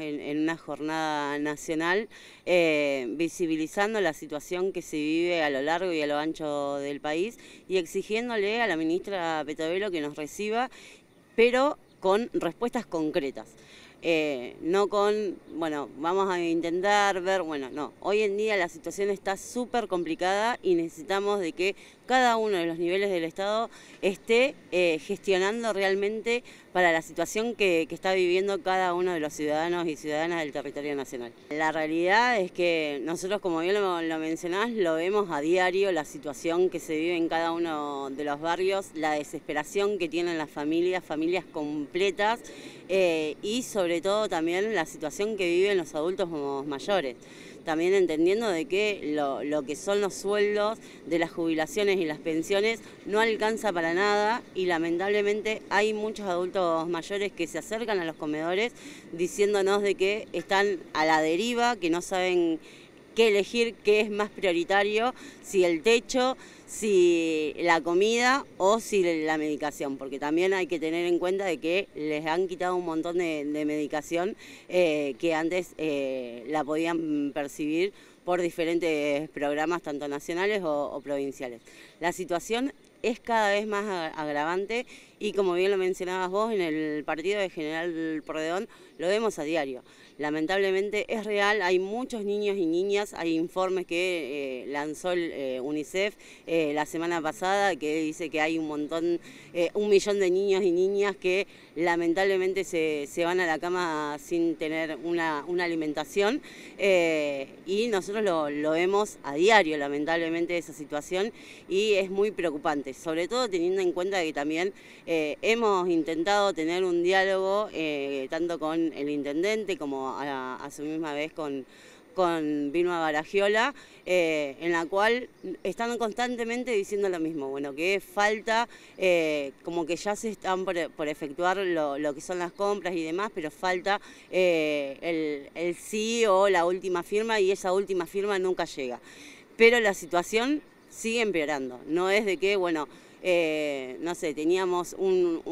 en, una jornada nacional eh, visibilizando la situación que se vive a lo largo y a lo ancho del país y exigiéndole a la ministra Petabelo que nos reciba, pero con respuestas concretas. Eh, no con, bueno, vamos a intentar ver, bueno, no, hoy en día la situación está súper complicada y necesitamos de que cada uno de los niveles del Estado esté eh, gestionando realmente para la situación que, está viviendo cada uno de los ciudadanos y ciudadanas del territorio nacional. La realidad es que nosotros, como bien lo, mencionás, lo vemos a diario, la situación que se vive en cada uno de los barrios, la desesperación que tienen las familias, familias completas eh, y sobre sobre todo también la situación que viven los adultos mayores, también entendiendo de que lo, lo que son los sueldos de las jubilaciones y las pensiones no alcanza para nada y lamentablemente hay muchos adultos mayores que se acercan a los comedores diciéndonos de que están a la deriva, que no saben que elegir qué es más prioritario, si el techo, si la comida o si la medicación, porque también hay que tener en cuenta de que les han quitado un montón de, medicación eh, que antes eh, la podían percibir por diferentes programas, tanto nacionales o, o provinciales. La situación es cada vez más agravante y como bien lo mencionabas vos, en el partido de General Porredón lo vemos a diario. Lamentablemente es real, hay muchos niños y niñas, hay informes que eh, lanzó el eh, UNICEF eh, la semana pasada que dice que hay un montón, un millón de niños y niñas que lamentablemente se, van a la cama sin tener una, alimentación y nosotros lo, lo vemos a diario lamentablemente esa situación y es muy preocupante, sobre todo teniendo en cuenta que también eh, hemos intentado tener un diálogo eh, tanto con el intendente como a, su misma vez con, con Vilma Baragiola, eh, en la cual están constantemente diciendo lo mismo, bueno, que falta, como que ya se están por, efectuar lo, que son las compras y demás, pero falta el sí o la última firma y esa última firma nunca llega. Pero la situación sigue empeorando, no es de que, bueno, eh, no sé, teníamos un,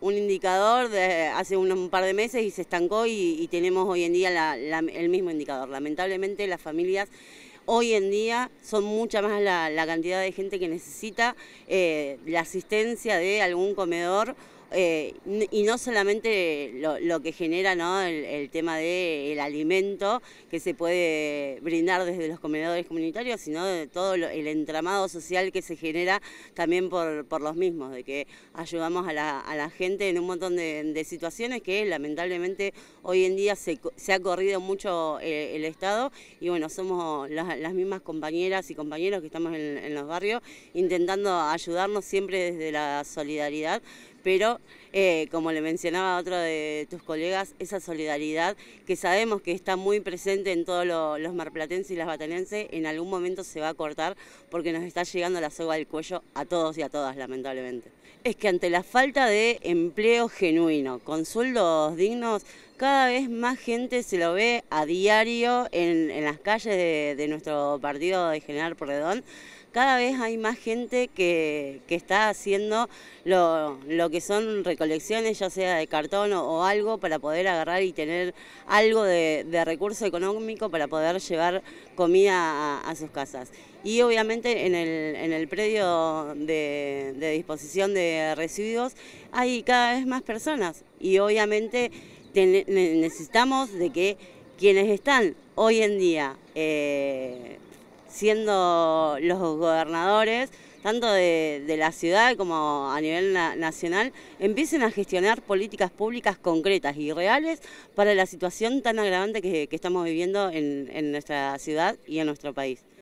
indicador hace un, par de meses y se estancó y, tenemos hoy en día el mismo indicador. Lamentablemente las familias hoy en día son mucha más la, cantidad de gente que necesita eh, la asistencia de algún comedor eh, y no solamente lo, que genera el, tema del alimento que se puede brindar desde los comedores comunitarios, sino de todo el entramado social que se genera también por, los mismos, de que ayudamos a la, gente en un montón de, situaciones que lamentablemente hoy en día se, ha corrido mucho eh, el, Estado y bueno, somos las, mismas compañeras y compañeros que estamos en los barrios intentando ayudarnos siempre desde la solidaridad, pero eh, como le mencionaba otro de tus colegas, esa solidaridad que sabemos que está muy presente en todos los marplatenses y las batallenses, en algún momento se va a cortar porque nos está llegando la soga del cuello a todos y a todas, lamentablemente. Es que ante la falta de empleo genuino, con sueldos dignos, cada vez más gente se lo ve a diario en, las calles de, nuestro partido de General Porredón. Cada vez hay más gente que, está haciendo lo, que son recolecciones, ya sea de cartón o, algo, para poder agarrar y tener algo de, recurso económico para poder llevar comida a, sus casas. Y obviamente en el, en el predio de, de disposición de residuos hay cada vez más personas y obviamente necesitamos de que quienes están hoy en día eh, siendo los gobernadores, tanto de, la ciudad como a nivel nacional, empiecen a gestionar políticas públicas concretas y reales para la situación tan agravante que, estamos viviendo en nuestra ciudad y en nuestro país.